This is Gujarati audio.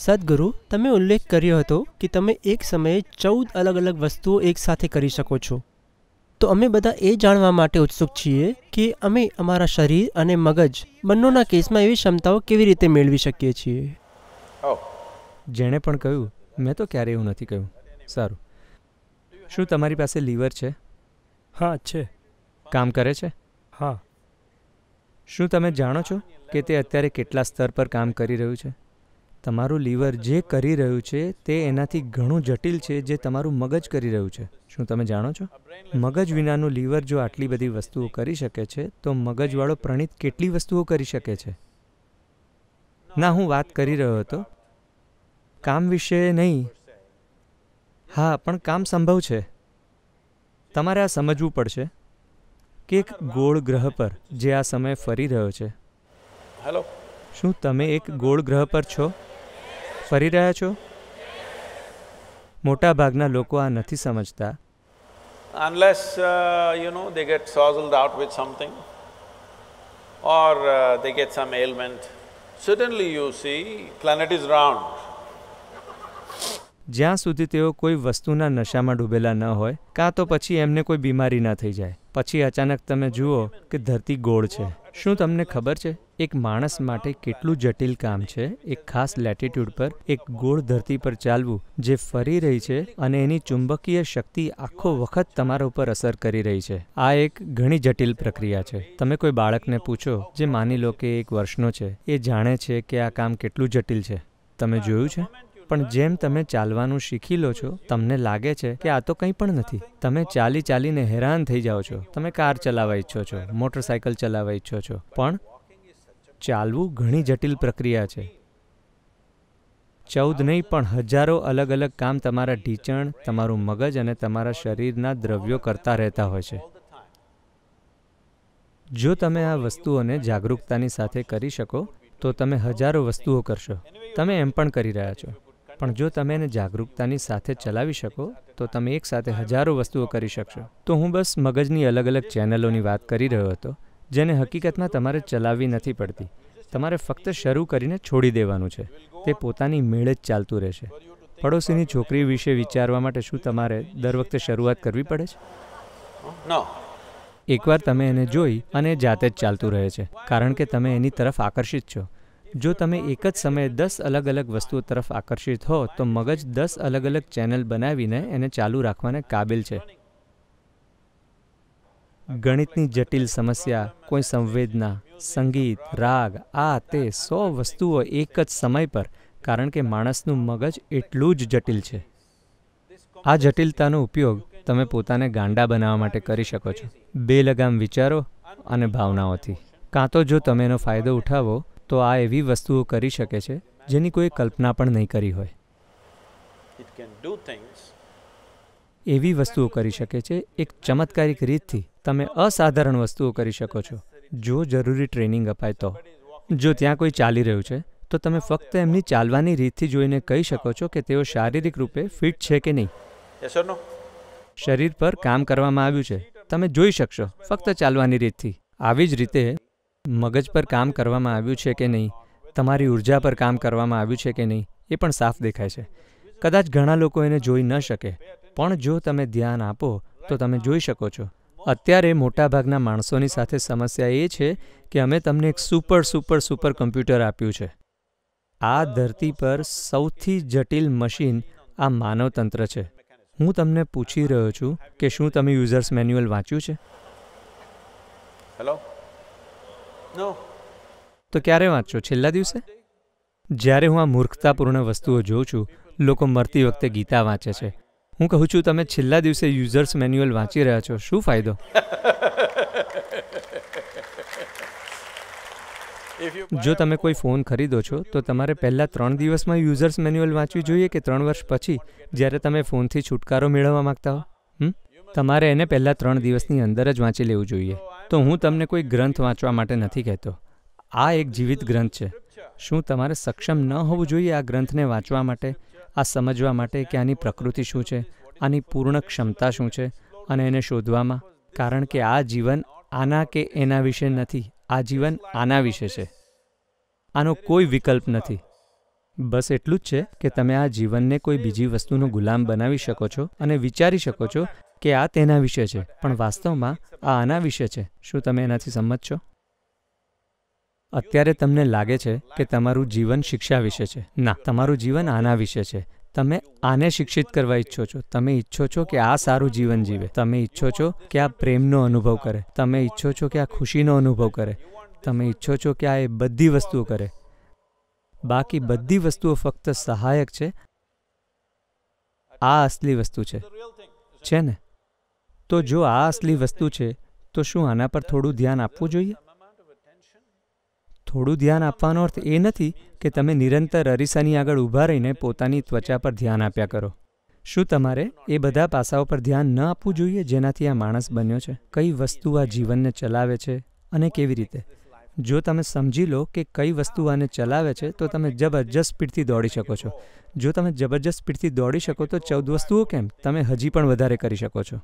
સદગુરુ તમે ઉલ્લેખ કર્યો હતો કે તમે એક સમયે ચૌદ અલગ અલગ વસ્તુઓ એકસાથે કરી શકો છો તો અમે બધા એ જાણવા માટે ઉત્સુક છીએ કે અમે અમારા શરીર અને મગજ બંનેના કેસમાં એવી ક્ષમતાઓ કેવી રીતે મેળવી શકીએ છીએ જેણે પણ કહ્યું મેં તો ક્યારેય એવું નથી કહ્યું સારું શું તમારી પાસે લીવર છે હા છે કામ કરે છે હા શું તમે જાણો છો કે તે અત્યારે કેટલા સ્તર પર કામ કરી રહ્યું છે તમારું લીવર જે કરી રહ્યું છે તે એનાથી ઘણું જટિલ છે જે તમારું મગજ કરી રહ્યું છે શું તમે જાણો છો મગજ વિનાનું લીવર જો આટલી બધી વસ્તુઓ કરી શકે છે તો મગજવાળો પ્રણીત કેટલી વસ્તુઓ કરી શકે છે ના હું વાત કરી રહ્યો હતો કામ વિશે નહીં હા પણ કામ સંભવ છે તમારે આ સમજવું પડશે કે એક ગોળ ગ્રહ પર જે આ સમય ફરી રહ્યો છે હેલો શું તમે એક ગોળ ગ્રહ પર છો ફરી રહ્યા છો મોટાભાગના લોકો આ નથી સમજતા unless uh, you know they get sozzled out with something or uh, they get some ailment certainly you see planet is round જ્યાં સુધી તેઓ કોઈ વસ્તુના નશામાં ડૂબેલા ન હોય કાં તો પછી એમને કોઈ બીમારી ના થઈ જાય પછી અચાનક તમે જુઓ કે ધરતી ગોળ છે શું તમને ખબર છે એક માણસ માટે કેટલું જટિલ કામ છે એક ખાસ લેટિટ્યૂડ પર એક ગોળ ધરતી પર ચાલવું જે ફરી રહી છે અને એની ચુંબકીય શક્તિ આખો વખત તમારા ઉપર અસર કરી રહી છે આ એક ઘણી જટિલ પ્રક્રિયા છે તમે કોઈ બાળકને પૂછો જે માની લો કે એક વર્ષનો છે એ જાણે છે કે આ કામ કેટલું જટિલ છે તમે જોયું છે પણ જેમ તમે ચાલવાનું શીખી લો છો તમને લાગે છે કે આ તો કંઈ પણ નથી તમે ચાલી ચાલીને હેરાન થઈ જાઓ છો તમે કાર ચલાવવા ઈચ્છો છો મોટરસાયકલ ચલાવવા ઈચ્છો છો પણ ચાલવું ઘણી જટિલ પ્રક્રિયા છે ચૌદ નહીં પણ હજારો અલગ અલગ કામ તમારા ઢીચણ તમારું મગજ અને તમારા શરીરના દ્રવ્યો કરતા રહેતા હોય છે જો તમે આ વસ્તુઓને જાગરૂકતાની સાથે કરી શકો તો તમે હજારો વસ્તુઓ કરશો તમે એમ પણ કરી રહ્યા છો પણ જો તમે એને જાગૃતતાની સાથે ચલાવી શકો તો તમે એકસાથે હજારો વસ્તુઓ કરી શકશો તો હું બસ મગજની અલગ અલગ ચેનલોની વાત કરી રહ્યો હતો જેને હકીકતમાં તમારે ચલાવવી નથી પડતી તમારે ફક્ત શરૂ કરીને છોડી દેવાનું છે તે પોતાની મેળે જ ચાલતું રહેશે પડોશીની છોકરી વિશે વિચારવા માટે શું તમારે દર વખતે શરૂઆત કરવી પડે છે એકવાર તમે એને જોઈ અને જાતે જ ચાલતું રહે છે કારણ કે તમે એની તરફ આકર્ષિત છો જો તમે એક જ સમયે દસ અલગ અલગ વસ્તુઓ તરફ આકર્ષિત હો તો મગજ દસ અલગ અલગ ચેનલ બનાવીને એને ચાલુ રાખવાને કાબિલ છે ગણિતની જટિલ સમસ્યા કોઈ સંવેદના સંગીત રાગ આ તે સો વસ્તુઓ એક જ સમય પર કારણ કે માણસનું મગજ એટલું જ જટિલ છે આ જટિલતાનો ઉપયોગ તમે પોતાને ગાંડા બનાવવા માટે કરી શકો છો બેલગામ વિચારો અને ભાવનાઓથી કાં તો જો તમે એનો ફાયદો ઉઠાવો તો આ એવી વસ્તુઓ કરી શકે છે જેની કોઈ કલ્પના પણ નહીં કરી હોય એવી વસ્તુઓ કરી શકે છે એક ચમત્કારિક રીતથી તમે અસાધારણ વસ્તુઓ કરી શકો છો જો જરૂરી ટ્રેનિંગ અપાય તો જો ત્યાં કોઈ ચાલી રહ્યું છે તો તમે ફક્ત એમની ચાલવાની રીતથી જોઈને કહી શકો છો કે તેઓ શારીરિક રૂપે ફિટ છે કે નહીં શરીર પર કામ કરવામાં આવ્યું છે તમે જોઈ શકશો ફક્ત ચાલવાની રીતથી આવી જ રીતે મગજ પર કામ કરવામાં આવ્યું છે કે નહીં તમારી ઉર્જા પર કામ કરવામાં આવ્યું છે કે નહીં એ પણ સાફ દેખાય છે કદાચ ઘણા લોકો એને જોઈ ન શકે પણ જો તમે ધ્યાન આપો તો તમે જોઈ શકો છો અત્યારે મોટાભાગના માણસોની સાથે સમસ્યા એ છે કે અમે તમને એક સુપર સુપર સુપર કમ્પ્યુટર આપ્યું છે આ ધરતી પર સૌથી જટિલ મશીન આ માનવતંત્ર છે હું તમને પૂછી રહ્યો છું કે શું તમે યુઝર્સ મેન્યુઅલ વાંચ્યું છે હેલો તો ક્યારે વાંચશો છેલ્લા દિવસે જ્યારે હું આ મૂર્ખતાપૂર્ણ વસ્તુઓ જોઉં છું લોકો મરતી વખતે ગીતા વાંચે છે હું કહું છું તમે છેલ્લા દિવસે યુઝર્સ મેન્યુઅલ વાંચી રહ્યા છો શું ફાયદો જો તમે કોઈ ફોન ખરીદો છો તો તમારે પહેલાં ત્રણ દિવસમાં યુઝર્સ મેન્યુઅલ વાંચવી જોઈએ કે ત્રણ વર્ષ પછી જ્યારે તમે ફોનથી છુટકારો મેળવવા માગતા હો તમારે એને પહેલાં ત્રણ દિવસની અંદર જ વાંચી લેવું જોઈએ તો હું તમને કોઈ ગ્રંથ વાંચવા માટે નથી કહેતો આ એક જીવિત ગ્રંથ છે શું તમારે સક્ષમ ન હોવું જોઈએ આ ગ્રંથને વાંચવા માટે આ સમજવા માટે કે આની પ્રકૃતિ શું છે આની પૂર્ણ ક્ષમતા શું છે અને એને શોધવામાં કારણ કે આ જીવન આના કે એના વિશે નથી આ જીવન આના વિશે છે આનો કોઈ વિકલ્પ નથી બસ એટલું જ છે કે તમે આ જીવનને કોઈ બીજી વસ્તુનો ગુલામ બનાવી શકો છો અને વિચારી શકો છો કે આ તેના વિશે છે પણ વાસ્તવમાં આ આના વિશે છે શું તમે એનાથી સંમત છો અત્યારે તમને લાગે છે કે તમારું જીવન શિક્ષા વિશે છે ના તમારું જીવન આના વિશે છે તમે આને શિક્ષિત કરવા ઈચ્છો છો તમે ઈચ્છો છો કે આ સારું જીવન જીવે તમે ઈચ્છો છો કે આ પ્રેમનો અનુભવ કરે તમે ઈચ્છો છો કે આ ખુશીનો અનુભવ કરે તમે ઈચ્છો છો કે આ એ બધી વસ્તુઓ કરે બાકી બધી વસ્તુઓ ફક્ત સહાયક છે આ અસલી વસ્તુ છે છે ને તો જો આ અસલી વસ્તુ છે તો શું આના પર થોડું ધ્યાન આપવું જોઈએ થોડું ધ્યાન આપવાનો અર્થ એ નથી કે તમે નિરંતર અરીસાની આગળ ઊભા રહીને પોતાની ત્વચા પર ધ્યાન આપ્યા કરો શું તમારે એ બધા પાસાઓ પર ધ્યાન ન આપવું જોઈએ જેનાથી આ માણસ બન્યો છે કઈ વસ્તુ આ જીવનને ચલાવે છે અને કેવી રીતે જો તમે સમજી લો કે કઈ વસ્તુ આને ચલાવે છે તો તમે જબરજસ્ત સ્પીડથી દોડી શકો છો જો તમે જબરજસ્ત સ્પીડથી દોડી શકો તો ચૌદ વસ્તુઓ કેમ તમે હજી પણ વધારે કરી શકો છો